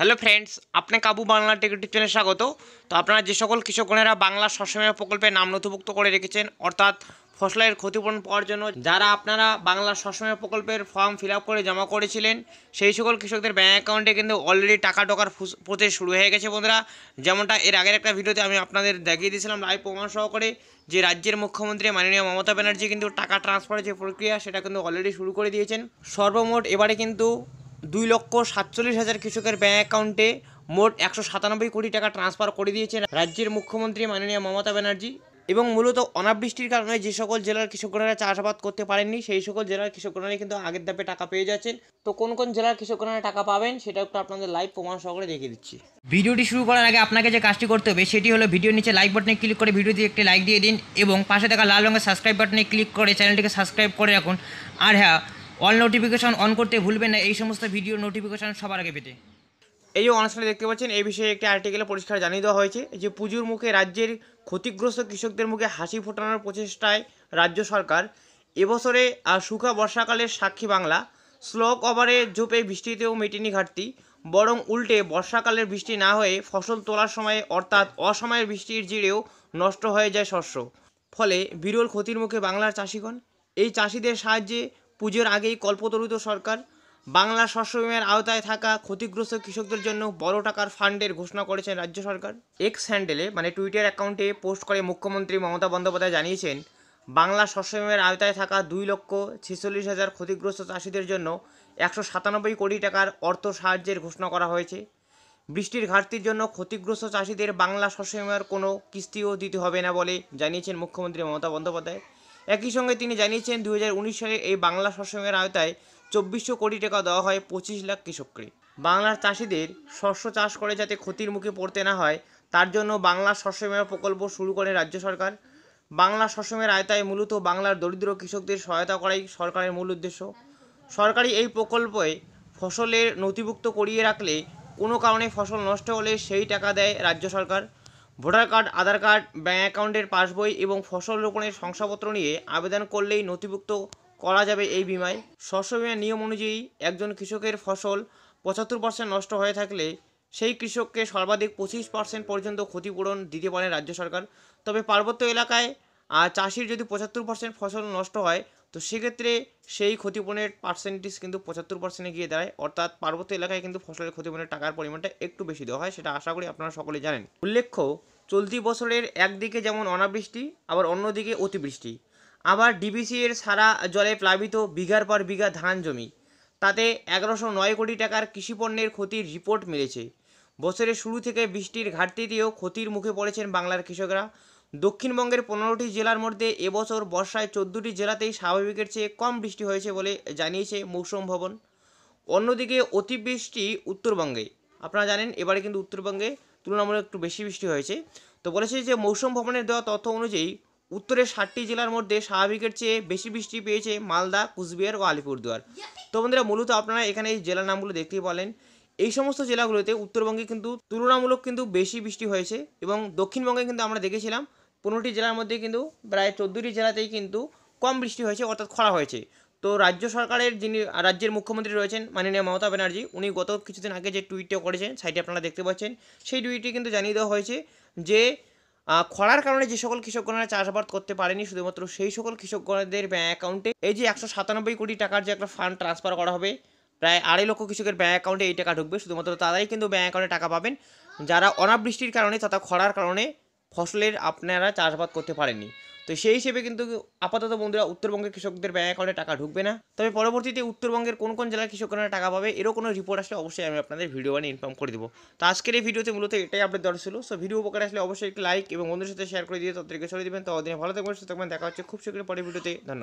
hello friends আপনাকে আবু বাংলা টেকটিভ চ্যানেলে স্বাগত তো আপনারা যে সকল কৃষকগণেরা বাংলা শস্যবীমা প্রকল্পে নাম নথিভুক্ত করে রেখেছেন অর্থাৎ ফসলের ক্ষতিপূরণ পাওয়ার জন্য যারা আপনারা বাংলা শস্যবীমা প্রকল্পের ফর্ম ফিল করে জমা করেছিলেন সেই সকল কৃষকদের ব্যাঙ্ক অ্যাকাউন্টে কিন্তু অলরেডি টাকা ঢোকার পথে শুরু হয়ে গেছে বন্ধুরা যেমনটা এর আগের একটা ভিডিওতে আমি আপনাদের দেখিয়ে দিয়েছিলাম লাইভ প্রমাণ সহকারে যে রাজ্যের মুখ্যমন্ত্রী মাননীয় মমতা ব্যানার্জি কিন্তু টাকা ট্রান্সফারের যে প্রক্রিয়া সেটা কিন্তু অলরেডি শুরু করে দিয়েছেন সর্বমোট এবারে কিন্তু দুই লক্ষ সাতচল্লিশ হাজার কৃষকের ব্যাঙ্ক অ্যাকাউন্টে মোট একশো সাতানব্বই কোটি টাকা ট্রান্সফার করে দিয়েছেন রাজ্যের মুখ্যমন্ত্রী মাননীয় মমতা ব্যানার্জি এবং মূলত অনাবৃষ্টির কারণে যে সকল জেলার কৃষকরা চাষাবাদ করতে পারেননি সেই সকল জেলার কৃষকরা কিন্তু আগের ধাপে টাকা পেয়ে যাচ্ছেন তো কোন কোন জেলার কৃষকরা টাকা পাবেন সেটা একটু আপনাদের লাইভ প্রমাণ সহকারে দেখিয়ে দিচ্ছি ভিডিওটি শুরু করার আগে আপনাকে যে কাজটি করতে হবে সেটি হলো ভিডিওর নিচে লাইক বাটনে ক্লিক করে দিয়ে একটি লাইক দিয়ে দিন এবং পাশে থাকা লাল রঙের সাবস্ক্রাইব বাটনে ক্লিক করে চ্যানেলটিকে সাবস্ক্রাইব করে রাখুন আর হ্যাঁ অল নোটিফিকেশন অন করতে ভুলবেন না এই সমস্ত ভিডিও নোটিফিকেশন সবার আগে পেতে এই যে অনুষ্ঠানে দেখতে পাচ্ছেন এই বিষয়ে একটি আর্টিকেলে পরিষ্কার জানিয়ে দেওয়া হয়েছে যে পুজোর মুখে রাজ্যের ক্ষতিগ্রস্ত কৃষকদের মুখে হাসি ফোটানোর প্রচেষ্টায় রাজ্য সরকার এবছরে সুখা বর্ষাকালের সাক্ষী বাংলা স্লো ওভারে ঝোপে বৃষ্টিতেও মেটেনি ঘাটতি বরং উল্টে বর্ষাকালের বৃষ্টি না হয়ে ফসল তোলার সময়ে অর্থাৎ অসময়ের বৃষ্টির জিরেও নষ্ট হয়ে যায় শস্য ফলে বিরল ক্ষতির মুখে বাংলার চাষিগণ এই চাষিদের সাহায্যে পুজোর আগেই কল্পতরুত সরকার বাংলা শস্য বিমার আওতায় থাকা ক্ষতিগ্রস্ত কৃষকদের জন্য বড় টাকার ফান্ডের ঘোষণা করেছেন রাজ্য সরকার এক্স হ্যান্ডেলে মানে টুইটার অ্যাকাউন্টে পোস্ট করে মুখ্যমন্ত্রী মমতা বন্দ্যোপাধ্যায় জানিয়েছেন বাংলা শস্য বিমার আওতায় থাকা দুই লক্ষ ছেচল্লিশ হাজার ক্ষতিগ্রস্ত চাষিদের জন্য একশো সাতানব্বই কোটি টাকার অর্থ সাহায্যের ঘোষণা করা হয়েছে বৃষ্টির ঘাটতির জন্য ক্ষতিগ্রস্ত চাষিদের বাংলা শস্য বিমার কোনো কিস্তিও দিতে হবে না বলে জানিয়েছেন মুখ্যমন্ত্রী মমতা বন্দ্যোপাধ্যায় একই সঙ্গে তিনি জানিয়েছেন দু সালে এই বাংলা শস্যের আওতায় চব্বিশশো কোটি টাকা দেওয়া হয় পঁচিশ লাখ কৃষককে বাংলার চাষিদের শস্য চাষ করে যাতে ক্ষতির মুখে পড়তে না হয় তার জন্য বাংলা শস্য প্রকল্প শুরু করে রাজ্য সরকার বাংলা শস্যমের আয়তায় মূলত বাংলার দরিদ্র কৃষকদের সহায়তা করাই সরকারের মূল উদ্দেশ্য সরকারি এই প্রকল্পে ফসলের নথিভুক্ত করিয়ে রাখলে কোনো কারণে ফসল নষ্ট হলে সেই টাকা দেয় রাজ্য সরকার voter card Aadhaar card bank অ্যাকাউন্টের পাসবই এবং ফসল রোপণের শংসাপত্র নিয়ে আবেদন করলেই নথিভুক্ত করা যাবে এই বিমায় শস্য বিমার নিয়ম অনুযায়ী একজন কৃষকের ফসল পঁচাত্তর পার্সেন্ট নষ্ট হয়ে থাকলে সেই কৃষককে সর্বাধিক পঁচিশ পার্সেন্ট পর্যন্ত ক্ষতিপূরণ দিতে পারে রাজ্য সরকার তবে পার্বত্য এলাকায় চাষির যদি পঁচাত্তর পার্সেন্ট ফসল নষ্ট হয় তো সেক্ষেত্রে সেই ক্ষতিপূরণের পার্সেন্টেজ কিন্তু পঁচাত্তর পার্সেন্টে গিয়ে দাঁড়ায় অর্থাৎ পার্বত্য এলাকায় কিন্তু ফসলের ক্ষতিপূরণের টাকার পরিমাণটা একটু বেশি দেওয়া হয় সেটা আশা করি আপনারা সকলে জানেন উল্লেখ্য চলতি বছরের একদিকে যেমন অনাবৃষ্টি আবার অন্যদিকে অতিবৃষ্টি আবার ডিবিসি এর সারা জলে প্লাবিত বিঘার পর বিঘা ধান জমি তাতে এগারোশো নয় কোটি টাকার কৃষিপণ্যের ক্ষতির রিপোর্ট মিলেছে বছরের শুরু থেকে বৃষ্টির ঘাটতি দিয়েও ক্ষতির মুখে পড়েছেন বাংলার কৃষকরা দক্ষিণবঙ্গের পনেরোটি জেলার মধ্যে এবছর বর্ষায় চোদ্দটি জেলাতেই স্বাভাবিকের চেয়ে কম বৃষ্টি হয়েছে বলে জানিয়েছে মৌসুম ভবন অন্যদিকে অতিবৃষ্টি উত্তরবঙ্গে আপনারা জানেন এবারে কিন্তু উত্তরবঙ্গে তুলনামূলক একটু বেশি বৃষ্টি হয়েছে তো বলেছে যে মৌসুম ভবনের দেওয়া তথ্য অনুযায়ী উত্তরের ষাটটি জেলার মধ্যে স্বাভাবিকের চেয়ে বেশি বৃষ্টি পেয়েছে মালদা কুচবিহার ও আলিপুরদুয়ার তো বন্ধুরা মূলত আপনারা এখানে এই জেলার নামগুলো দেখতেই বলেন এই সমস্ত জেলাগুলোতে উত্তরবঙ্গে কিন্তু তুলনামূলক কিন্তু বেশি বৃষ্টি হয়েছে এবং দক্ষিণবঙ্গে কিন্তু আমরা দেখেছিলাম পনেরোটি জেলার মধ্যে কিন্তু প্রায় চোদ্দোটি জেলাতেই কিন্তু কম বৃষ্টি হয়েছে অর্থাৎ খরা হয়েছে তো রাজ্য সরকারের যিনি রাজ্যের মুখ্যমন্ত্রী রয়েছেন মাননীয় মমতা ব্যানার্জি উনি গত কিছুদিন আগে যে টুইটটা করেছেন সাইটে আপনারা দেখতে পাচ্ছেন সেই টুইটটি কিন্তু জানিয়ে দেওয়া হয়েছে যে খরার কারণে যে সকল কৃষকগণরা চাষাবাদ করতে পারেনি শুধুমাত্র সেই সকল কৃষকগণদের ব্যাঙ্ক অ্যাকাউন্টে এই যে একশো সাতানব্বই কোটি টাকার যে একটা ফান্ড ট্রান্সফার করা হবে প্রায় আড়াই লক্ষ কৃষকের ব্যাঙ্ক অ্যাকাউন্টে এই টাকা ঢুকবে শুধুমাত্র তারাই কিন্তু ব্যাঙ্ক অ্যাকাউন্টে টাকা পাবেন যারা অনাবৃষ্টির কারণে তথা খরার কারণে ফসলের আপনারা চাষাবাদ করতে পারেননি তো সেই হিসেবে কিন্তু আপাতত বন্ধুরা উত্তরবঙ্গের কৃষকদের ব্যাঙ্ক অ্যাকাউন্টে টাকা ঢুকবে না তবে পরবর্তীতে উত্তরবঙ্গের কোন কোন জেলার কৃষকরা টাকা পাবে এরও কোনো রিপোর্ট আসলে অবশ্যই আমি আপনাদের ভিডিও বানিয়ে ইনফর্ম করে দেবো তো আজকের এই ভিডিওতে মূলত এটাই আপডেট দেওয়া ছিল সো ভিডিও উপকার আসলে অবশ্যই একটি লাইক এবং বন্ধুদের সাথে শেয়ার করে দিয়ে তাদেরকে চলে দেবেন তো অদিনে ভালো থাকবেন সুস্থ দেখা হচ্ছে খুব শীঘ্রই পরের ভিডিওতে ধন্যবাদ